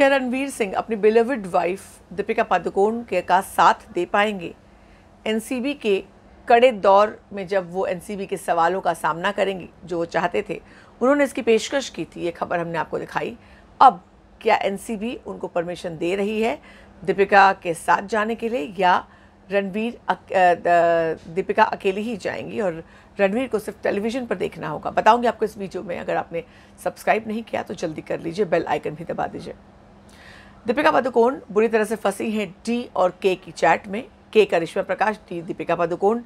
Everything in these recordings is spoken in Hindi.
क्या रणवीर सिंह अपनी बिलविड वाइफ दीपिका पादुकोण के का साथ दे पाएंगे एनसीबी के कड़े दौर में जब वो एनसीबी के सवालों का सामना करेंगे जो वो चाहते थे उन्होंने इसकी पेशकश की थी ये खबर हमने आपको दिखाई अब क्या एनसीबी उनको परमिशन दे रही है दीपिका के साथ जाने के लिए या रणवीर दीपिका अकेली ही जाएंगी और रणवीर को सिर्फ टेलीविज़न पर देखना होगा बताऊंगी आपको इस वीडियो में अगर आपने सब्सक्राइब नहीं किया तो जल्दी कर लीजिए बेल आइकन भी दबा दीजिए दीपिका पादुकोण बुरी तरह से फंसी हैं डी और के की चैट में के करिश्मा प्रकाश डी दीपिका पादुकोण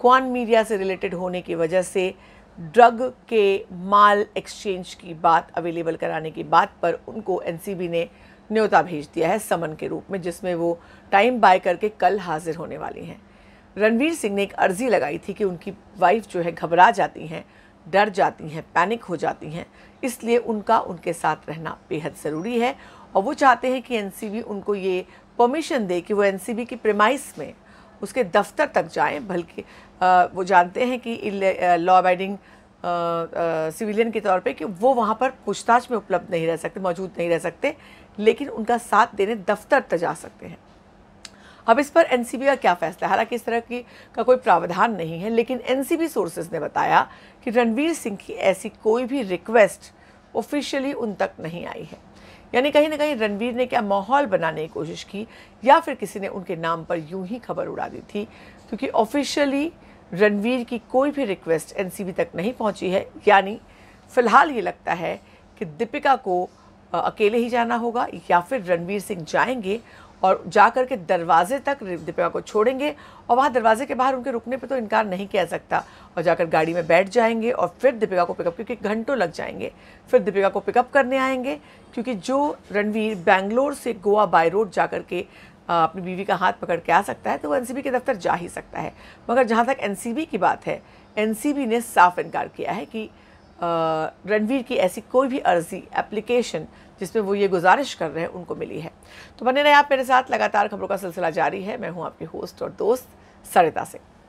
क्वान मीडिया से रिलेटेड होने की वजह से ड्रग के माल एक्सचेंज की बात अवेलेबल कराने की बात पर उनको एनसीबी ने न्योता भेज दिया है समन के रूप में जिसमें वो टाइम बाय करके कल हाजिर होने वाली हैं रणवीर सिंह ने एक अर्जी लगाई थी कि उनकी वाइफ जो है घबरा जाती हैं डर जाती हैं पैनिक हो जाती हैं इसलिए उनका उनके साथ रहना बेहद ज़रूरी है और वो चाहते हैं कि एनसीबी उनको ये परमिशन दे कि वो एनसीबी की प्रेमाइस में उसके दफ्तर तक जाएं बल्कि वो जानते हैं कि लॉ अबाइडिंग सिविलियन के तौर पे कि वो वहाँ पर पूछताछ में उपलब्ध नहीं रह सकते मौजूद नहीं रह सकते लेकिन उनका साथ देने दफ्तर तक जा सकते हैं अब इस पर एनसीबी का क्या फैसला है हालांकि इस तरह की का कोई प्रावधान नहीं है लेकिन एनसीबी सोर्सेज ने बताया कि रणवीर सिंह की ऐसी कोई भी रिक्वेस्ट ऑफिशियली उन तक नहीं आई है यानी कहीं ना कहीं रणवीर ने क्या माहौल बनाने की कोशिश की या फिर किसी ने उनके नाम पर यूं ही खबर उड़ा दी थी क्योंकि ऑफिशियली रणवीर की कोई भी रिक्वेस्ट एनसीबी तक नहीं पहुंची है यानी फ़िलहाल ये लगता है कि दीपिका को अकेले ही जाना होगा या फिर रणवीर सिंह जाएंगे और जा कर के दरवाजे तक दीपिका को छोड़ेंगे और वहाँ दरवाजे के बाहर उनके रुकने पर तो इनकार नहीं किया सकता और जाकर गाड़ी में बैठ जाएंगे और फिर दीपिका को पिकअप क्योंकि घंटों लग जाएंगे फिर दीपिका को पिकअप करने आएंगे क्योंकि जो रणवीर बैंगलोर से गोवा बाय रोड जा कर के अपनी बीवी का हाथ पकड़ के आ सकता है तो वो बी के दफ्तर जा ही सकता है मगर जहाँ तक बी की बात है बी ने साफ इनकार किया है कि रणवीर की ऐसी कोई भी अर्जी एप्लीकेशन जिसमें वो ये गुजारिश कर रहे हैं उनको मिली है तो बने रहे आप मेरे साथ लगातार खबरों का सिलसिला जारी है मैं हूँ आपकी होस्ट और दोस्त सरिता सिंह